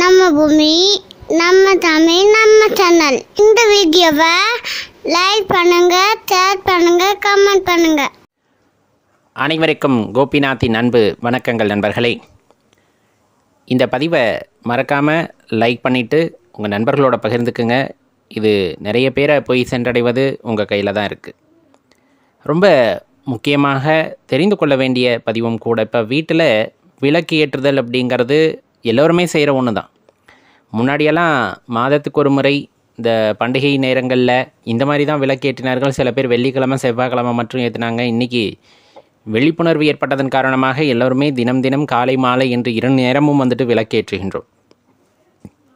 நம்ம பூமி நம்ம தமிழ் நம்ம சேனல் இந்த வீடியோவை லைக் பண்ணுங்க ஷேர் பண்ணுங்க கமெண்ட் பண்ணுங்க அனைவருக்கும் கோபிநாத்தின் அன்பு வணக்கங்கள் நண்பர்களே இந்த பதிவை மறக்காமல் லைக் பண்ணிவிட்டு உங்கள் நண்பர்களோட பகிர்ந்துக்குங்க இது நிறைய பேரை போய் சென்றடைவது உங்கள் கையில் தான் இருக்குது ரொம்ப முக்கியமாக தெரிந்து கொள்ள வேண்டிய பதிவும் கூட இப்போ வீட்டில் விளக்கு ஏற்றுதல் அப்படிங்கிறது எல்லோருமே செய்கிற ஒன்று தான் முன்னாடியெல்லாம் மாதத்துக்கு ஒரு முறை இந்த பண்டிகை நேரங்களில் இந்த மாதிரி தான் விளக்கேற்றினார்கள் சில பேர் வெள்ளிக்கிழமை செவ்வாய்க்கிழமை மற்றும் ஏற்றினாங்க இன்றைக்கி விழிப்புணர்வு ஏற்பட்டதன் காரணமாக எல்லோருமே தினம் தினம் காலை மாலை என்று இரு நேரமும் வந்துட்டு விளக்கேற்றுகின்றோம்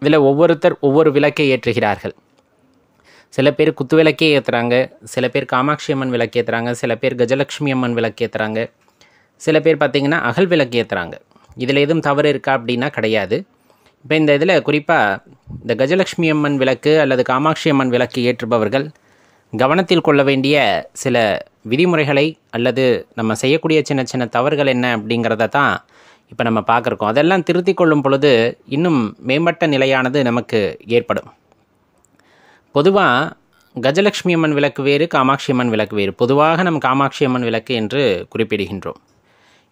இதில் ஒவ்வொருத்தர் ஒவ்வொரு விளக்கை ஏற்றுகிறார்கள் சில பேர் குத்து விளக்கே ஏற்றுறாங்க சில பேர் காமாட்சி அம்மன் விளக்கேற்றுறாங்க சில பேர் கஜலட்சுமி அம்மன் விளக்கேற்றுறாங்க சில பேர் பார்த்திங்கன்னா அகல் விளக்கு ஏற்றுறாங்க இதில் எதுவும் தவறு இருக்கா அப்படின்னா கிடையாது இப்போ இந்த இதில் குறிப்பாக இந்த கஜலக்ஷ்மி அம்மன் விளக்கு அல்லது காமாட்சி அம்மன் விளக்கு ஏற்றுபவர்கள் கவனத்தில் கொள்ள வேண்டிய சில விதிமுறைகளை அல்லது நம்ம செய்யக்கூடிய சின்ன சின்ன தவறுகள் என்ன அப்படிங்கிறத தான் இப்போ நம்ம பார்க்குறோம் அதெல்லாம் திருத்திக் கொள்ளும் பொழுது இன்னும் மேம்பட்ட நிலையானது நமக்கு ஏற்படும் பொதுவாக கஜலக்ஷ்மி அம்மன் விளக்கு வேறு காமாட்சி அம்மன் விளக்கு வேறு பொதுவாக நம் காமாட்சி அம்மன் விளக்கு என்று குறிப்பிடுகின்றோம்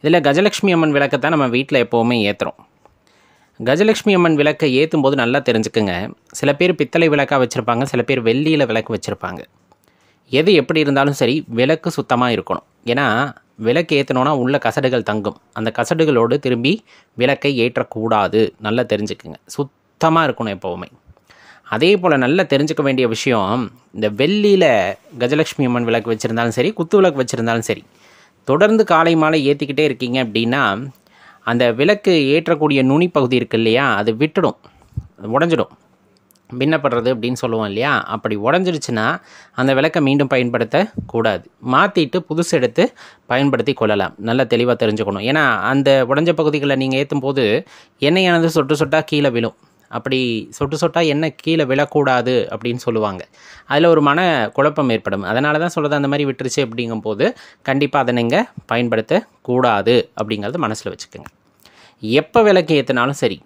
இதில் கஜலக்ஷ்மி அம்மன் தான் நம்ம வீட்டில் எப்போவுமே ஏற்றுறோம் கஜலக்ஷ்மி அம்மன் விளக்கை ஏற்றும் போது நல்லா தெரிஞ்சுக்குங்க சில பேர் பித்தளை விளக்காக வச்சுருப்பாங்க சில பேர் வெள்ளியில் விளக்கு வச்சுருப்பாங்க எது எப்படி இருந்தாலும் சரி விளக்கு சுத்தமாக இருக்கணும் ஏன்னா விளக்கு ஏற்றணுன்னா உள்ள கசடுகள் தங்கும் அந்த கசடுகளோடு திரும்பி விளக்கை ஏற்றக்கூடாது நல்லா தெரிஞ்சுக்குங்க சுத்தமாக இருக்கணும் எப்போவுமே அதே போல் நல்லா தெரிஞ்சுக்க வேண்டிய விஷயம் இந்த வெள்ளியில் கஜலக்ஷ்மி அம்மன் விளக்கு வச்சுருந்தாலும் சரி குத்து விளக்கு வச்சுருந்தாலும் சரி தொடர்ந்து காலை மாலை ஏற்றிக்கிட்டே இருக்கீங்க அப்படின்னா அந்த விளக்கு ஏற்றக்கூடிய நுனி பகுதி இருக்கு இல்லையா அது விட்டுடும் உடஞ்சிடும் பின்னப்படுறது அப்படின்னு சொல்லுவோம் இல்லையா அப்படி உடஞ்சிடுச்சுன்னா அந்த விளக்கை மீண்டும் பயன்படுத்தக்கூடாது மாற்றிட்டு புதுசு எடுத்து பயன்படுத்தி கொள்ளலாம் நல்லா தெளிவாக தெரிஞ்சுக்கணும் ஏன்னா அந்த உடஞ்ச பகுதிகளை நீங்கள் ஏற்றும் போது எண்ணெயானது சொட்டு சொட்டாக கீழே விழும் அப்படி சொட்டு சொட்டாக என்ன கீழே விழக்கூடாது அப்படின்னு சொல்லுவாங்க அதில் ஒரு மன குழப்பம் ஏற்படும் அதனால தான் சொல்கிறது அந்த மாதிரி விட்டுருச்சு அப்படிங்கும் போது கண்டிப்பாக அதை நீங்கள் பயன்படுத்தக்கூடாது அப்படிங்கிறது மனசில் வச்சுக்கோங்க எப்போ விளக்கு ஏற்றினாலும் சரி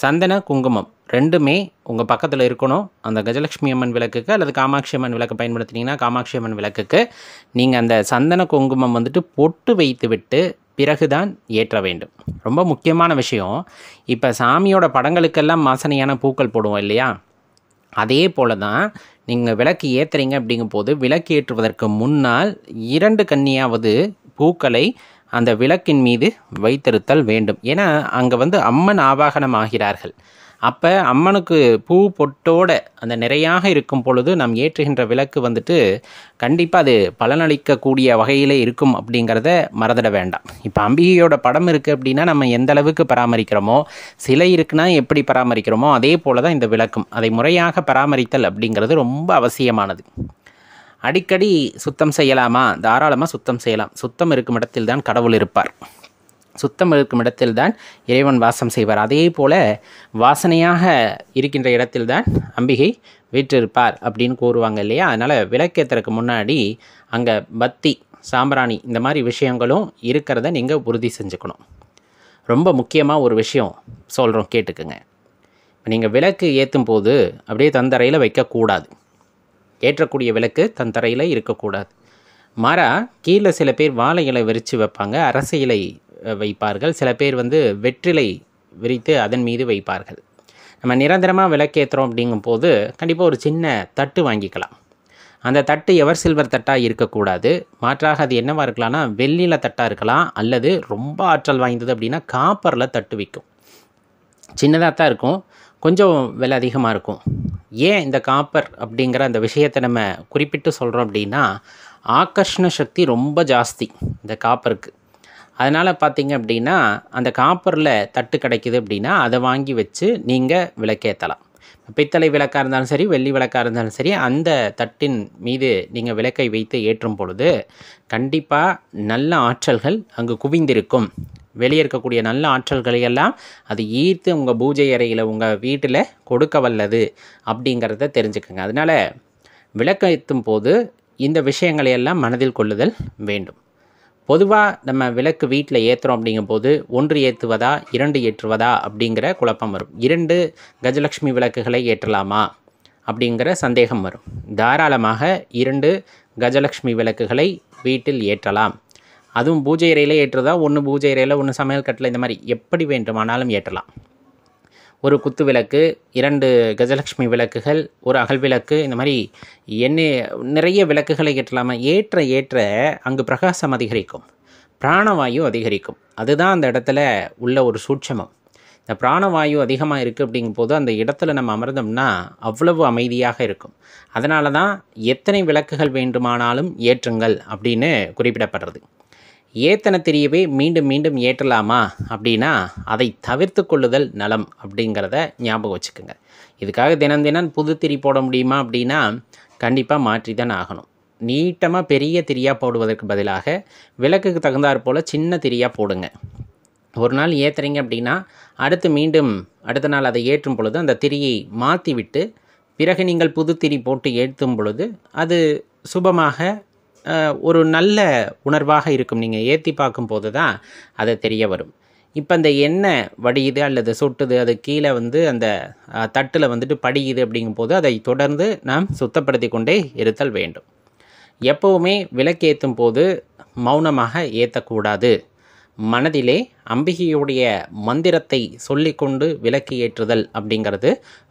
சந்தன குங்குமம் ரெண்டுமே உங்கள் பக்கத்தில் இருக்கணும் அந்த கஜலட்சுமி அம்மன் விளக்குக்கு அல்லது காமாட்சி அம்மன் விளக்கு பயன்படுத்தினீங்கன்னா காமாட்சி அம்மன் விளக்குக்கு நீங்கள் அந்த சந்தன குங்குமம் வந்துட்டு பொட்டு வைத்து விட்டு பிறகுதான் ஏற்ற வேண்டும் ரொம்ப முக்கியமான விஷயம் இப்போ சாமியோட படங்களுக்கெல்லாம் மாசனையான பூக்கள் போடுவோம் இல்லையா அதே போல தான் நீங்கள் விளக்கு ஏற்றுறீங்க அப்படிங்கும் போது விளக்கு ஏற்றுவதற்கு முன்னால் இரண்டு கன்னியாவது பூக்களை அந்த விளக்கின் மீது வைத்திருத்தல் வேண்டும் ஏன்னா அங்கே வந்து அம்மன் ஆவாகனம் ஆகிறார்கள் அப்போ அம்மனுக்கு பூ பொட்டோட அந்த நிறையாக இருக்கும் பொழுது நாம் ஏற்றுகின்ற விளக்கு வந்துட்டு கண்டிப்பாக அது பலனளிக்கக்கூடிய வகையிலே இருக்கும் அப்படிங்கிறத மறந்துட வேண்டாம் இப்போ அம்பிகையோட படம் இருக்குது அப்படின்னா நம்ம எந்த அளவுக்கு பராமரிக்கிறோமோ சிலை இருக்குன்னா எப்படி பராமரிக்கிறோமோ அதே போல் தான் இந்த விளக்கும் அதை முறையாக பராமரித்தல் அப்படிங்கிறது ரொம்ப அவசியமானது அடிக்கடி சுத்தம் செய்யலாமா தாராளமாக சுத்தம் செய்யலாம் சுத்தம் இருக்கும் இடத்தில்தான் கடவுள் இருப்பார் சுத்தம் இருக்கும் இடத்தில்தான் இறைவன் வாசம் செய்வார் அதே போல் வாசனையாக இருக்கின்ற இடத்தில்தான் அம்பிகை வீற்றிருப்பார் அப்படின்னு கூறுவாங்க இல்லையா அதனால் விளக்கேற்றுறதுக்கு முன்னாடி அங்கே பத்தி சாம்பிராணி இந்த மாதிரி விஷயங்களும் இருக்கிறத நீங்கள் உறுதி செஞ்சுக்கணும் ரொம்ப முக்கியமாக ஒரு விஷயம் சொல்கிறோம் கேட்டுக்குங்க இப்போ நீங்கள் விளக்கு ஏற்றும் போது அப்படியே தந்தரையில் வைக்கக்கூடாது ஏற்றக்கூடிய விளக்கு தந்தரையில் இருக்கக்கூடாது மாறா கீழே சில பேர் வாழை இலை விரித்து வைப்பாங்க அரச இலை வைப்பார்கள் சில பேர் வந்து வெற்றிலை விரித்து அதன் மீது வைப்பார்கள் நம்ம நிரந்தரமாக விளக்கேற்றுறோம் அப்படிங்கும் போது கண்டிப்பாக ஒரு சின்ன தட்டு வாங்கிக்கலாம் அந்த தட்டு எவர் சில்வர் தட்டாக இருக்கக்கூடாது மாற்றாக அது என்னவாக இருக்கலாம்னா வெள்ளியில் தட்டாக இருக்கலாம் அல்லது ரொம்ப ஆற்றல் வாய்ந்தது அப்படின்னா காப்பரில் தட்டு விற்கும் சின்னதாக தான் இருக்கும் கொஞ்சம் விலை அதிகமாக இருக்கும் ஏன் இந்த காப்பர் அப்படிங்கிற அந்த விஷயத்தை நம்ம குறிப்பிட்டு சொல்கிறோம் அப்படின்னா ஆகர்ஷண சக்தி ரொம்ப ஜாஸ்தி இந்த காப்பருக்கு அதனால் பார்த்திங்க அப்படின்னா அந்த காப்பரில் தட்டு கிடைக்கிது அப்படின்னா அதை வாங்கி வச்சு நீங்கள் விளக்கேற்றலாம் பித்தளை விளக்காக இருந்தாலும் சரி வெள்ளி விளக்காக இருந்தாலும் சரி அந்த தட்டின் மீது நீங்கள் விளக்கை வைத்து ஏற்றும் பொழுது கண்டிப்பாக நல்ல ஆற்றல்கள் அங்கு குவிந்திருக்கும் வெளியே இருக்கக்கூடிய நல்ல ஆற்றல்களையெல்லாம் அது ஈர்த்து உங்கள் பூஜை அறையில் உங்கள் வீட்டில் கொடுக்க வல்லது அப்படிங்கிறத தெரிஞ்சுக்கோங்க அதனால் விளக்கத்தும் போது இந்த விஷயங்களையெல்லாம் மனதில் கொள்ளுதல் வேண்டும் பொதுவாக நம்ம விளக்கு வீட்டில் ஏற்றுறோம் அப்படிங்கும்போது ஒன்று ஏற்றுவதா இரண்டு ஏற்றுவதா அப்படிங்கிற குழப்பம் வரும் இரண்டு கஜலக்ஷ்மி விளக்குகளை ஏற்றலாமா அப்படிங்கிற சந்தேகம் வரும் தாராளமாக இரண்டு கஜலக்ஷ்மி விளக்குகளை வீட்டில் ஏற்றலாம் அதுவும் பூஜை அறையில் ஏற்றுறதா ஒன்று பூஜை அறையில் ஒன்று சமையல் கட்டில் இந்த மாதிரி எப்படி வேண்டுமானாலும் ஏற்றலாம் ஒரு குத்து விளக்கு இரண்டு கஜலக்ஷ்மி விளக்குகள் ஒரு அகல் விளக்கு இந்த மாதிரி என்ன நிறைய விளக்குகளை ஏற்றலாமா ஏற்ற ஏற்ற அங்கு பிரகாசம் அதிகரிக்கும் பிராணவாயு அதிகரிக்கும் அதுதான் அந்த இடத்துல உள்ள ஒரு சூட்சமம் இந்த பிராணவாயு அதிகமாக இருக்குது அப்படிங்கும் போது அந்த இடத்துல நம்ம அமர்ந்தோம்னா அவ்வளவு அமைதியாக இருக்கும் அதனால தான் எத்தனை விளக்குகள் வேண்டுமானாலும் ஏற்றுங்கள் அப்படின்னு குறிப்பிடப்படுறது ஏத்தனை தெரியவே மீண்டும் மீண்டும் ஏற்றலாமா அப்படின்னா அதை தவிர்த்து கொள்ளுதல் நலம் அப்படிங்கிறத ஞாபகம் வச்சுக்கோங்க இதுக்காக தினம் தினம் புது திரி போட முடியுமா அப்படின்னா கண்டிப்பாக மாற்றி தான் ஆகணும் நீட்டமாக பெரிய திரியாக போடுவதற்கு பதிலாக விளக்குக்கு தகுந்தாற் போல் சின்ன திரியாக போடுங்க ஒரு நாள் ஏற்றுறீங்க அப்படின்னா அடுத்து மீண்டும் அடுத்த நாள் அதை ஏற்றும் பொழுது அந்த திரியை மாற்றி விட்டு பிறகு நீங்கள் புது திரி போட்டு ஏற்றும் பொழுது அது சுபமாக ஒரு நல்ல உணர்வாக இருக்கும் நீங்கள் ஏற்றி பார்க்கும்போது தான் அது தெரிய வரும் இப்போ அந்த எண்ணெய் வடியுது அல்லது சுட்டுது அது கீழே வந்து அந்த தட்டில் வந்துட்டு படியுது அப்படிங்கும்போது அதை தொடர்ந்து நாம் சுத்தப்படுத்தி கொண்டே இருத்தல் வேண்டும் எப்போவுமே விளக்கேற்றும் போது மௌனமாக ஏற்றக்கூடாது மனதிலே அம்பிகையுடைய மந்திரத்தை சொல்லிக்கொண்டு விளக்கு ஏற்றுதல் அப்படிங்கிறது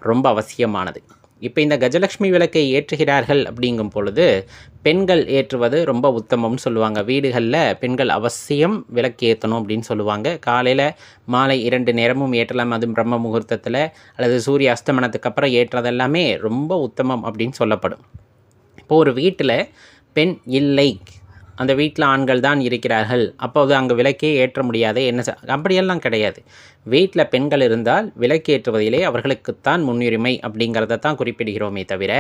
ரொம்ப அவசியமானது இப்போ இந்த கஜலட்சுமி விளக்கை ஏற்றுகிறார்கள் அப்படிங்கும் பொழுது பெண்கள் ஏற்றுவது ரொம்ப உத்தமம்னு சொல்லுவாங்க வீடுகளில் பெண்கள் அவசியம் விளக்கு ஏற்றணும் அப்படின்னு சொல்லுவாங்க காலையில் மாலை இரண்டு நேரமும் ஏற்றலாம் அதுவும் பிரம்ம முகூர்த்தத்தில் அல்லது சூரிய அஸ்தமனத்துக்கு அப்புறம் ஏற்றதெல்லாமே ரொம்ப உத்தமம் அப்படின்னு சொல்லப்படும் இப்போது ஒரு வீட்டில் பெண் இல்லை அந்த வீட்டில் ஆண்கள் தான் இருக்கிறார்கள் அப்போது அங்கே விலக்கே ஏற்ற முடியாது என்ன அப்படியெல்லாம் கிடையாது வீட்டில் பெண்கள் இருந்தால் விலக்கு ஏற்றுவதிலே அவர்களுக்குத்தான் முன்னுரிமை அப்படிங்கிறத தான் குறிப்பிடுகிறோமே தவிர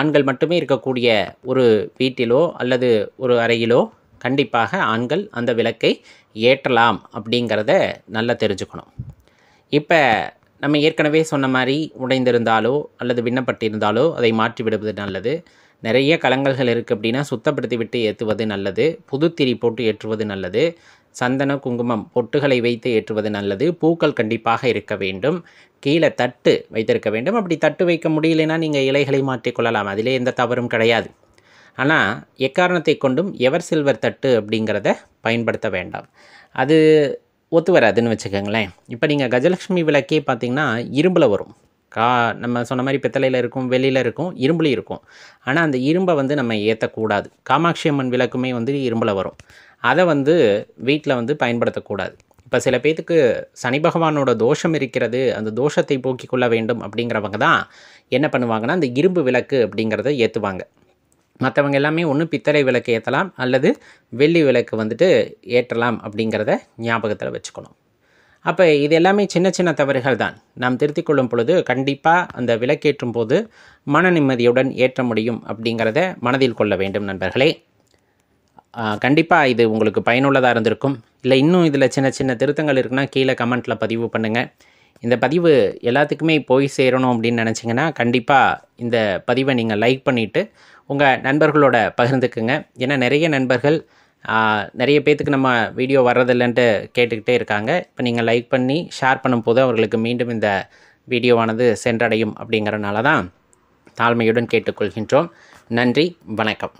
ஆண்கள் மட்டுமே இருக்கக்கூடிய ஒரு வீட்டிலோ அல்லது ஒரு அறையிலோ கண்டிப்பாக ஆண்கள் அந்த விளக்கை ஏற்றலாம் அப்படிங்கிறத நல்லா தெரிஞ்சுக்கணும் இப்போ நம்ம ஏற்கனவே சொன்ன மாதிரி உடைந்திருந்தாலோ அல்லது விண்ணப்பட்டிருந்தாலோ அதை மாற்றி விடுவது நல்லது நிறைய கலங்கல்கள் இருக்குது அப்படின்னா சுத்தப்படுத்தி விட்டு ஏற்றுவது நல்லது புதுத்திரி போட்டு ஏற்றுவது நல்லது சந்தன குங்குமம் பொட்டுகளை வைத்து ஏற்றுவது நல்லது பூக்கள் கண்டிப்பாக இருக்க வேண்டும் கீழே தட்டு வைத்திருக்க வேண்டும் அப்படி தட்டு வைக்க முடியலைன்னா நீங்கள் இலைகளை மாற்றிக்கொள்ளலாம் அதிலே எந்த தவறும் கிடையாது ஆனால் எக்காரணத்தை கொண்டும் எவர் சில்வர் தட்டு அப்படிங்கிறத பயன்படுத்த வேண்டாம் அது ஒத்து வராதுன்னு வச்சுக்கோங்களேன் இப்போ நீங்கள் கஜலட்சுமி விளக்கே பார்த்திங்கன்னா இரும்பில் வரும் கா நம்ம சொன்ன மாதிரி பித்தளையில் இருக்கும் வெளியில் இருக்கும் இரும்புல இருக்கும் ஆனால் அந்த இரும்பை வந்து நம்ம ஏற்றக்கூடாது காமாட்சி அம்மன் விளக்குமே வந்து இரும்பில் வரும் அதை வந்து வீட்டில் வந்து பயன்படுத்தக்கூடாது இப்போ சில பேத்துக்கு சனி பகவானோட தோஷம் இருக்கிறது அந்த தோஷத்தை போக்கிக் கொள்ள வேண்டும் அப்படிங்கிறவங்க தான் என்ன பண்ணுவாங்கன்னா அந்த இரும்பு விளக்கு அப்படிங்கிறத ஏற்றுவாங்க மற்றவங்க எல்லாமே ஒன்று பித்தளை விளக்கு ஏற்றலாம் அல்லது வெள்ளி விளக்கு வந்துட்டு ஏற்றலாம் அப்படிங்கிறத ஞாபகத்தில் வச்சுக்கணும் அப்போ இது எல்லாமே சின்ன சின்ன தவறுகள் தான் நாம் திருத்திக் கொள்ளும் பொழுது கண்டிப்பாக அந்த விலக்கேற்றும் போது மன நிம்மதியுடன் ஏற்ற முடியும் அப்படிங்கிறத மனதில் கொள்ள வேண்டும் நண்பர்களே கண்டிப்பாக இது உங்களுக்கு பயனுள்ளதாக இருந்திருக்கும் இல்லை இன்னும் இதில் சின்ன சின்ன திருத்தங்கள் இருக்குன்னா கீழே கமெண்ட்டில் பதிவு பண்ணுங்கள் இந்த பதிவு எல்லாத்துக்குமே போய் சேரணும் அப்படின்னு நினச்சிங்கன்னா கண்டிப்பாக இந்த பதிவை நீங்கள் லைக் பண்ணிவிட்டு உங்கள் நண்பர்களோட பகிர்ந்துக்குங்க ஏன்னா நிறைய நண்பர்கள் நிறைய பேர்த்துக்கு நம்ம வீடியோ வர்றதில்லைன்ட்டு கேட்டுக்கிட்டே இருக்காங்க இப்போ நீங்கள் லைக் பண்ணி ஷேர் பண்ணும்போது அவர்களுக்கு மீண்டும் இந்த வீடியோவானது சென்றடையும் அப்படிங்கிறனால தான் தாழ்மையுடன் கேட்டுக்கொள்கின்றோம் நன்றி வணக்கம்